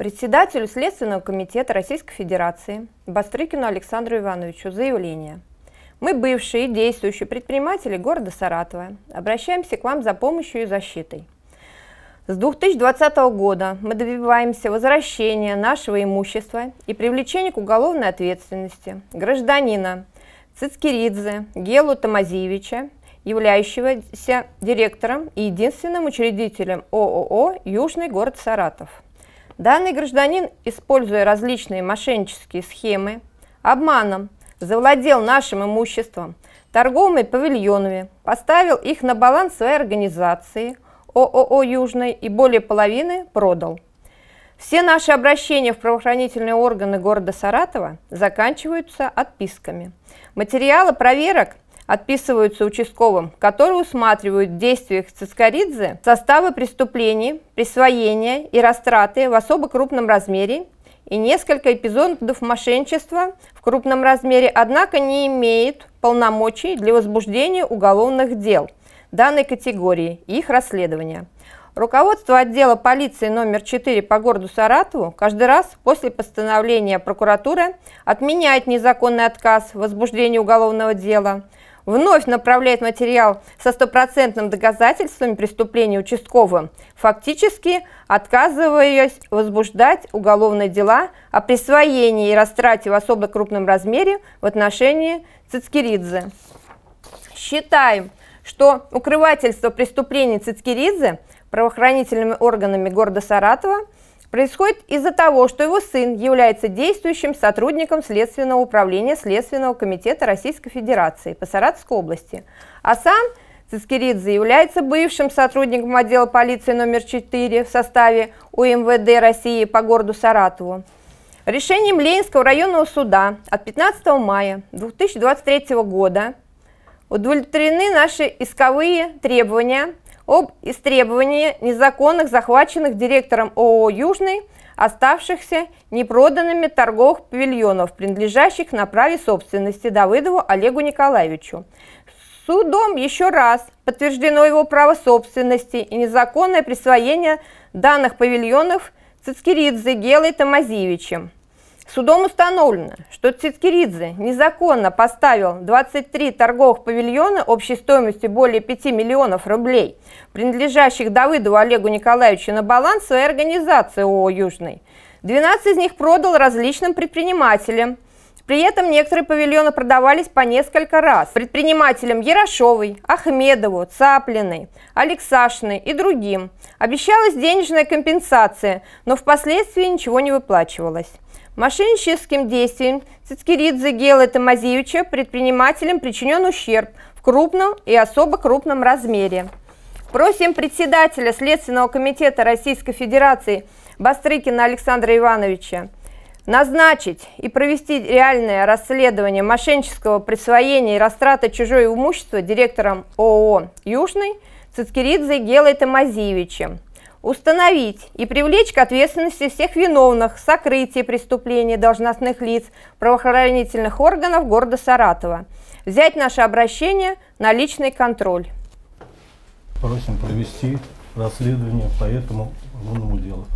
председателю Следственного комитета Российской Федерации Бастрыкину Александру Ивановичу заявление. Мы, бывшие и действующие предприниматели города Саратова, обращаемся к вам за помощью и защитой. С 2020 года мы добиваемся возвращения нашего имущества и привлечения к уголовной ответственности гражданина Цицкиридзе Гелу Тамазиевича, являющегося директором и единственным учредителем ООО «Южный город Саратов». Данный гражданин, используя различные мошеннические схемы, обманом завладел нашим имуществом, торговыми павильонами, поставил их на баланс своей организации ООО «Южной» и более половины продал. Все наши обращения в правоохранительные органы города Саратова заканчиваются отписками. Материалы проверок отписываются участковым, которые усматривают в действиях Цискоридзе составы преступлений, присвоения и растраты в особо крупном размере и несколько эпизодов мошенничества в крупном размере, однако не имеет полномочий для возбуждения уголовных дел данной категории и их расследования. Руководство отдела полиции номер 4 по городу Саратову каждый раз после постановления прокуратуры отменяет незаконный отказ возбуждения уголовного дела, вновь направляет материал со стопроцентным доказательством преступления участковым, фактически отказываясь возбуждать уголовные дела о присвоении и растрате в особо крупном размере в отношении Цицкеридзе. Считаем, что укрывательство преступлений Цицкеридзе правоохранительными органами города Саратова – происходит из-за того, что его сын является действующим сотрудником Следственного управления Следственного комитета Российской Федерации по Саратовской области, а сам Цискеридзе является бывшим сотрудником отдела полиции номер 4 в составе УМВД России по городу Саратову. Решением Ленинского районного суда от 15 мая 2023 года удовлетворены наши исковые требования об истребовании незаконных захваченных директором ООО «Южный» оставшихся непроданными торговых павильонов, принадлежащих на праве собственности Давыдову Олегу Николаевичу. Судом еще раз подтверждено его право собственности и незаконное присвоение данных павильонов Цицкиридзе Гелой Тамазевичем. Судом установлено, что Циткиридзе незаконно поставил 23 торговых павильона общей стоимостью более 5 миллионов рублей, принадлежащих Давыдову Олегу Николаевичу на баланс своей организации ООО «Южный». 12 из них продал различным предпринимателям – при этом некоторые павильоны продавались по несколько раз предпринимателям Ярошовой, Ахмедову, Цаплиной, Алексашной и другим. Обещалась денежная компенсация, но впоследствии ничего не выплачивалось. Мошенническим действием Цицкиридзе Гела Тамазевича предпринимателям причинен ущерб в крупном и особо крупном размере. Просим председателя Следственного комитета Российской Федерации Бастрыкина Александра Ивановича назначить и провести реальное расследование мошеннического присвоения и растрата чужое имущества директором ООО «Южный» Цицкеридзе Гелой Тамазиевичем, установить и привлечь к ответственности всех виновных в сокрытии преступлений должностных лиц правоохранительных органов города Саратова, взять наше обращение на личный контроль. Просим провести расследование по этому уголовному делу.